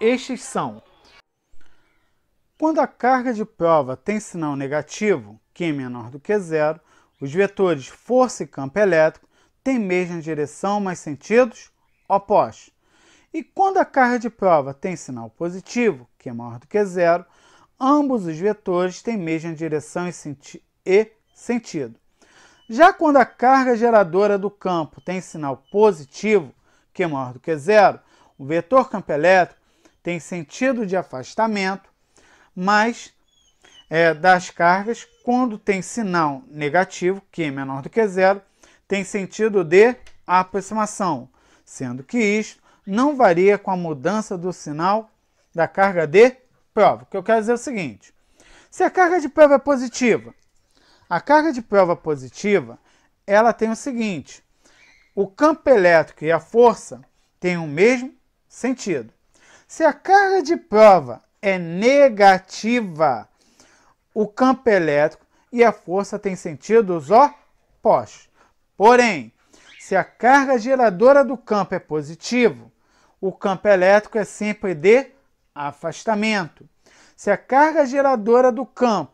estes são: quando a carga de prova tem sinal negativo, que é menor do que zero, os vetores força e campo elétrico têm mesma direção, mas sentidos opostos. E quando a carga de prova tem sinal positivo, que é maior do que zero, ambos os vetores têm mesma direção e, senti e sentido. Já quando a carga geradora do campo tem sinal positivo, que é maior do que zero, o vetor campo elétrico tem sentido de afastamento, mas é, das cargas, quando tem sinal negativo, que é menor do que zero, tem sentido de aproximação, sendo que isto não varia com a mudança do sinal da carga de prova. O que eu quero dizer é o seguinte: se a carga de prova é positiva, a carga de prova positiva ela tem o seguinte: o campo elétrico e a força têm o mesmo sentido. Se a carga de prova é negativa, o campo elétrico e a força têm sentidos opostos. Porém, se a carga geradora do campo é positivo, o campo elétrico é sempre de afastamento. Se a carga geradora do campo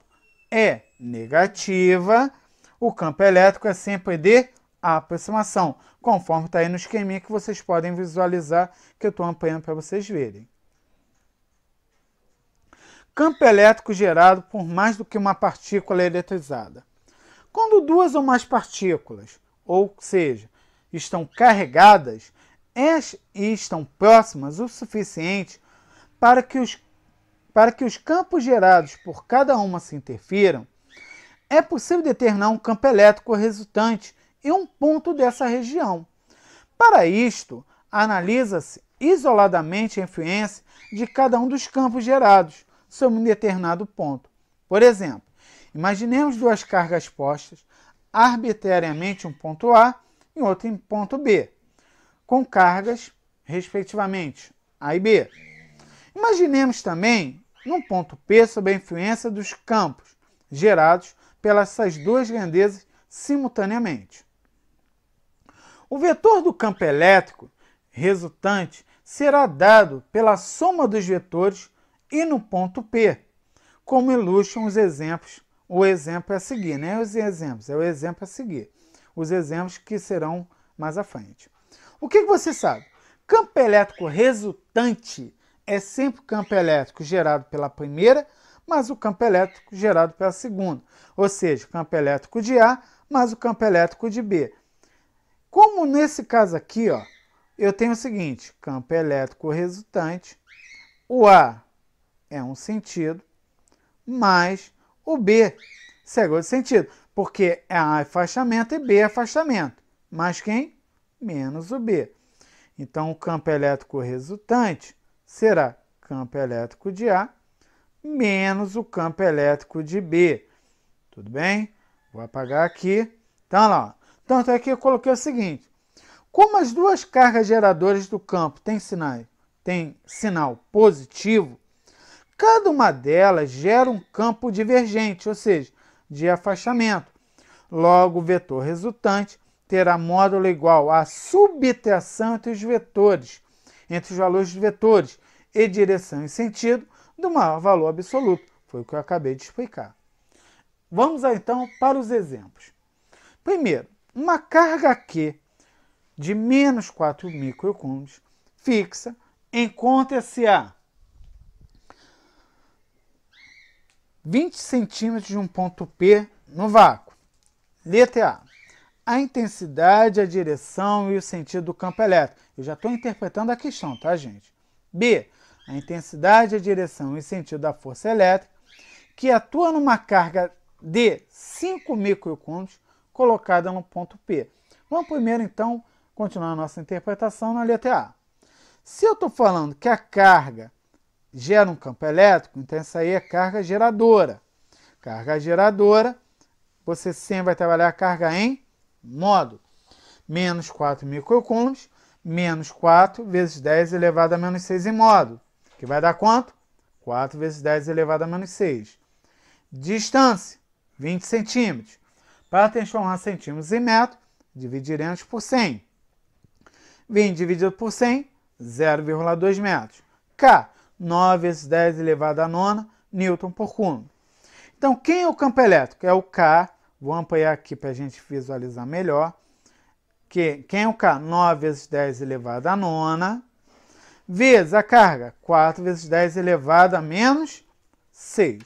é negativa, o campo elétrico é sempre de a aproximação, conforme está aí no esqueminha que vocês podem visualizar, que eu estou apanhando para vocês verem. Campo elétrico gerado por mais do que uma partícula eletrizada. Quando duas ou mais partículas, ou seja, estão carregadas e estão próximas o suficiente para que os, para que os campos gerados por cada uma se interfiram, é possível determinar um campo elétrico resultante e um ponto dessa região. Para isto, analisa-se isoladamente a influência de cada um dos campos gerados sobre um determinado ponto. Por exemplo, imaginemos duas cargas postas arbitrariamente um ponto A e outro em ponto B, com cargas, respectivamente, A e B. Imaginemos também num ponto P sob a influência dos campos gerados pelas suas duas grandezas simultaneamente. O vetor do campo elétrico resultante será dado pela soma dos vetores e no ponto P, como ilustram os exemplos, o exemplo é a seguir, né? Os exemplos, é o exemplo a seguir. Os exemplos que serão mais à frente. O que você sabe? Campo elétrico resultante é sempre o campo elétrico gerado pela primeira, mais o campo elétrico gerado pela segunda. Ou seja, campo elétrico de A mais o campo elétrico de B. Como nesse caso aqui, ó, eu tenho o seguinte, campo elétrico resultante, o A é um sentido, mais o B segue é outro sentido, porque é A afastamento e B é afastamento, mais quem? Menos o B. Então, o campo elétrico resultante será campo elétrico de A menos o campo elétrico de B. Tudo bem? Vou apagar aqui. Então, lá, tanto é que eu coloquei o seguinte: como as duas cargas geradoras do campo têm sinal, têm sinal positivo, cada uma delas gera um campo divergente, ou seja, de afastamento. Logo, o vetor resultante terá módulo igual à subtração entre os vetores, entre os valores dos vetores e direção e sentido do maior valor absoluto. Foi o que eu acabei de explicar. Vamos então para os exemplos. Primeiro, uma carga Q de menos 4 microcoulombs fixa encontra-se a 20 centímetros de um ponto P no vácuo. Letra A. A intensidade, a direção e o sentido do campo elétrico. Eu já estou interpretando a questão, tá, gente? B. A intensidade, a direção e o sentido da força elétrica que atua numa carga de 5 microcoulombs colocada no ponto P. Vamos primeiro, então, continuar a nossa interpretação na letra A. Se eu estou falando que a carga gera um campo elétrico, então essa aí é carga geradora. Carga geradora, você sempre vai trabalhar a carga em módulo. Menos 4 microcoulombs, menos 4 vezes 10 elevado a menos 6 em módulo, que vai dar quanto? 4 vezes 10 elevado a menos 6. Distância, 20 centímetros. Para transformar centímetros em metro, dividiremos por 100. 20 dividido por 100, 0,2 metros. K, 9 vezes 10 elevado a nona, newton por culo. Então, quem é o campo elétrico? É o K, vou ampliar aqui para a gente visualizar melhor, que quem é o K? 9 vezes 10 elevado a nona, vezes a carga, 4 vezes 10 elevado a menos 6. O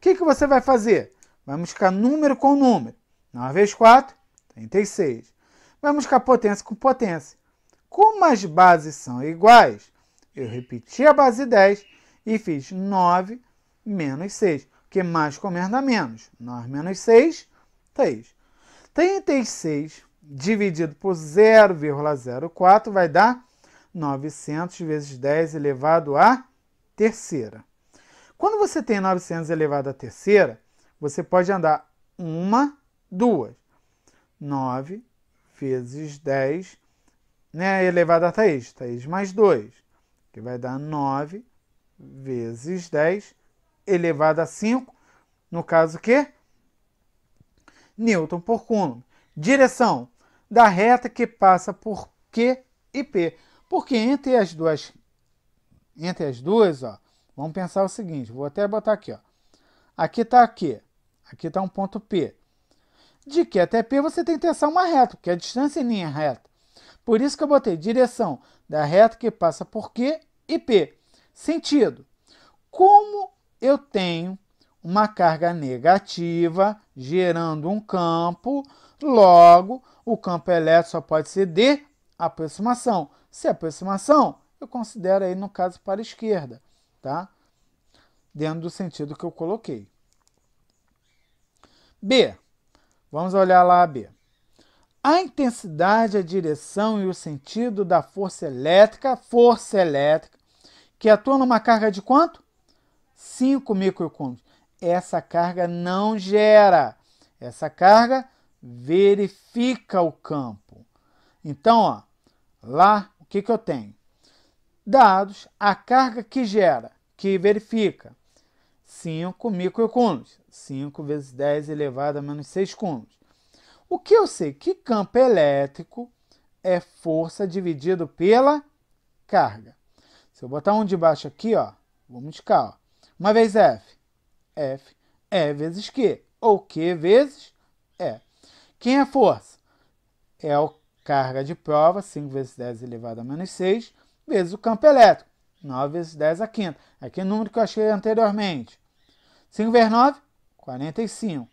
que, que você vai fazer? Vai buscar número com número. 9 vezes 4, 36. Vamos ficar potência com potência. Como as bases são iguais, eu repeti a base 10 e fiz 9 menos 6, porque mais com menos dá menos. 9 menos 6, 3. 36 dividido por 0,04 vai dar 900 vezes 10 elevado à terceira. Quando você tem 900 elevado à terceira, você pode andar uma 2. 9 vezes 10, né, elevado a Thaís, Thaís mais 2, que vai dar 9 vezes 10 elevado a 5, no caso que? Newton por Coulomb. Direção da reta que passa por Q e P. Porque entre as duas, entre as duas, ó, vamos pensar o seguinte, vou até botar aqui, ó. Aqui está aqui, aqui está um ponto P de Q até P você tem que traçar uma reta, porque a distância em é linha reta. Por isso que eu botei direção da reta que passa por Q e P. Sentido. Como eu tenho uma carga negativa gerando um campo, logo o campo elétrico só pode ser de aproximação. Se é aproximação, eu considero aí no caso para a esquerda, tá? Dentro do sentido que eu coloquei. B. Vamos olhar lá a B. A intensidade, a direção e o sentido da força elétrica, força elétrica, que atua numa carga de quanto? 5 microcoulombs. Essa carga não gera. Essa carga verifica o campo. Então, ó, lá, o que, que eu tenho? Dados, a carga que gera, que verifica. 5 microcúmulos. 5 vezes 10 elevado a menos 6 cúmulos. O que eu sei? Que campo elétrico é força dividido pela carga. Se eu botar um de baixo aqui, ó, vamos cá. Ó. Uma vez F. F é vezes Q. Ou Q vezes E. Quem é força? É a carga de prova, 5 vezes 10 elevado a menos 6, vezes o campo elétrico. 9 vezes 10 a quinta. Aquele é número que eu achei anteriormente. 5 vezes 9, 45.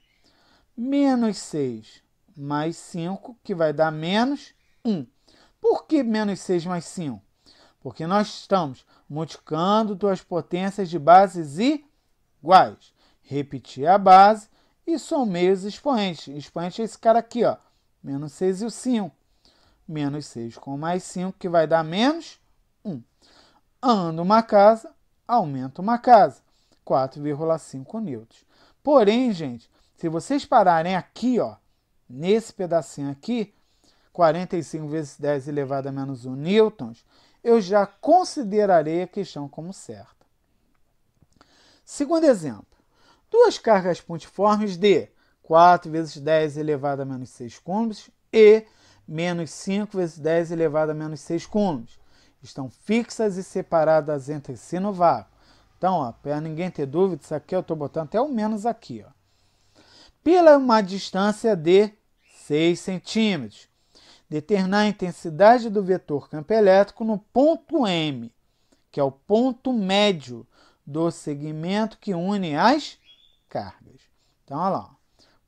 Menos 6 mais 5, que vai dar menos 1. Por que menos 6 mais 5? Porque nós estamos multiplicando duas potências de bases iguais. Repetir a base e somei os expoentes. Expoente é esse cara aqui, ó. Menos 6 e o 5. Menos 6 com mais 5, que vai dar menos 1. Ando uma casa, aumenta uma casa. 4,5 newtons. Porém, gente, se vocês pararem aqui, ó, nesse pedacinho aqui, 45 vezes 10 elevado a menos 1 newtons, eu já considerarei a questão como certa. Segundo exemplo, duas cargas pontiformes de 4 vezes 10 elevado a menos 6 coulombs e menos 5 vezes 10 elevado a menos 6 coulombs estão fixas e separadas entre si no vácuo. Então, para ninguém ter dúvida, isso aqui eu estou botando até o menos aqui. Ó. Pela é uma distância de 6 centímetros. Determinar a intensidade do vetor campo elétrico no ponto M, que é o ponto médio do segmento que une as cargas. Então, olha lá.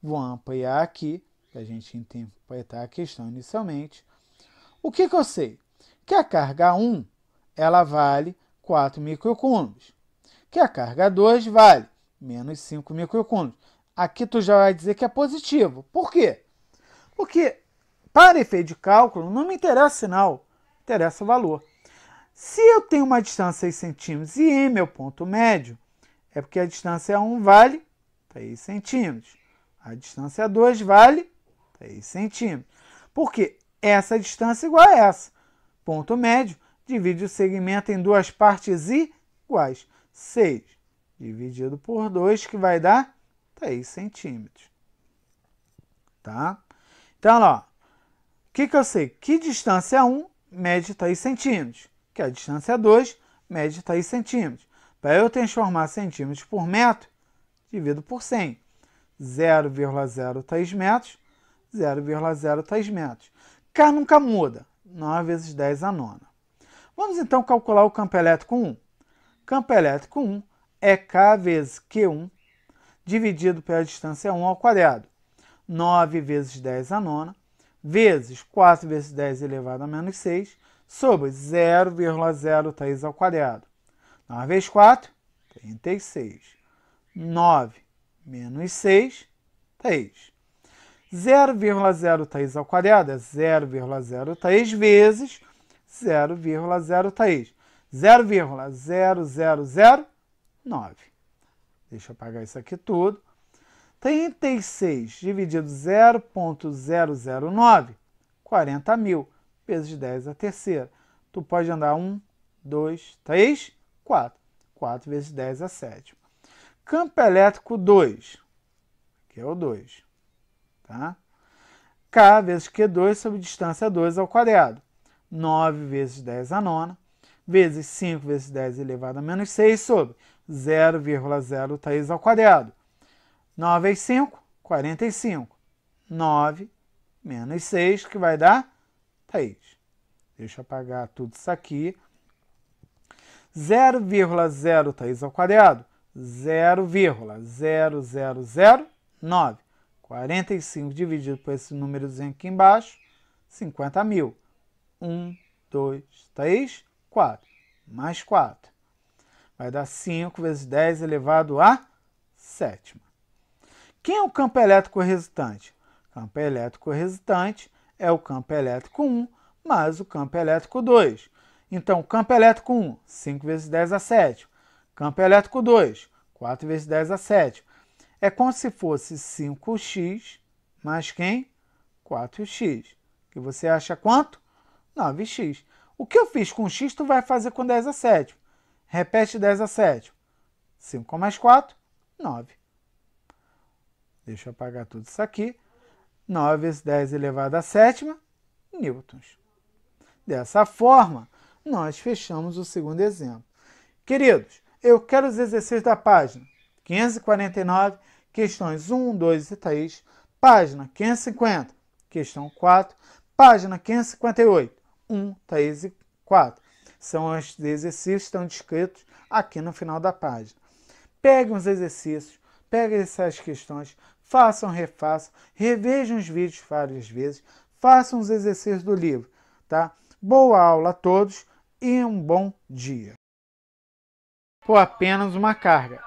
Vou ampliar aqui, para a gente interpretar a questão inicialmente. O que, que eu sei? que a carga 1 ela vale 4 microcoulombs, que a carga 2 vale menos 5 microcoulombs. Aqui tu já vai dizer que é positivo. Por quê? Porque para efeito de cálculo não me interessa o sinal, interessa o valor. Se eu tenho uma distância de 6 centímetros e M é o ponto médio, é porque a distância 1 vale 3 centímetros. A distância 2 vale 3 centímetros. Porque essa distância é igual a essa. Ponto médio divide o segmento em duas partes iguais. 6 dividido por 2, que vai dar 3 centímetros. Tá? Então, ó, o que, que eu sei? Que distância 1 mede 3 centímetros, que a distância 2 mede 3 centímetros. Para eu transformar centímetros por metro, divido por 100. 0,03 metros, 0,03 metros. K nunca muda. 9 vezes 10 à nona. Vamos então calcular o campo elétrico 1. Campo elétrico 1 é K vezes Q1 dividido pela distância 1 ao quadrado. 9 vezes 10 à nona, vezes 4 vezes 10 elevado a menos 6, sobre 0,03 ao quadrado. 9 vezes 4, 36. 9 menos 6, 3. 0,03 ao quadrado é 0,03 vezes 0,03. 0,0009. Deixa eu apagar isso aqui tudo. 36 dividido 0,009, 40 mil, vezes de 10 é a terceira. Tu pode andar 1, 2, 3, 4. 4 vezes 10 a é sétima. Campo elétrico 2, que é o 2. Tá? K vezes Q2 sobre distância 2 ao quadrado. 9 vezes 10 a nona, vezes 5 vezes 10 elevado a menos 6 sobre 0,03 ao quadrado. 9 vezes 5, 45. 9 menos 6, que vai dar 3. Deixa eu apagar tudo isso aqui. 0,03 ao quadrado, 0,0009. 45 dividido por esse númerozinho aqui embaixo, 50 mil. 1, 2, 3, 4. Mais 4. Vai dar 5 vezes 10 elevado a sétima. Quem é o campo elétrico resultante? Campo elétrico resultante é o campo elétrico 1 mais o campo elétrico 2. Então, campo elétrico 1, 5 vezes 10 a 7. Campo elétrico 2, 4 vezes 10 a 7. É como se fosse 5x mais quem? 4x. Que você acha quanto? 9x. O que eu fiz com x, tu vai fazer com 10 a 7. Repete 10 a 7. 5 mais 4, 9. Deixa eu apagar tudo isso aqui. 9 vezes 10 elevado à sétima, newtons. Dessa forma, nós fechamos o segundo exemplo. Queridos, eu quero os exercícios da página. 549, questões 1, 2 e 3, página 550, questão 4, página 558, 1, 3 e 4. São os exercícios que estão descritos aqui no final da página. Peguem os exercícios, peguem essas questões, façam, refaçam, revejam os vídeos várias vezes, façam os exercícios do livro, tá? Boa aula a todos e um bom dia. Por apenas uma carga,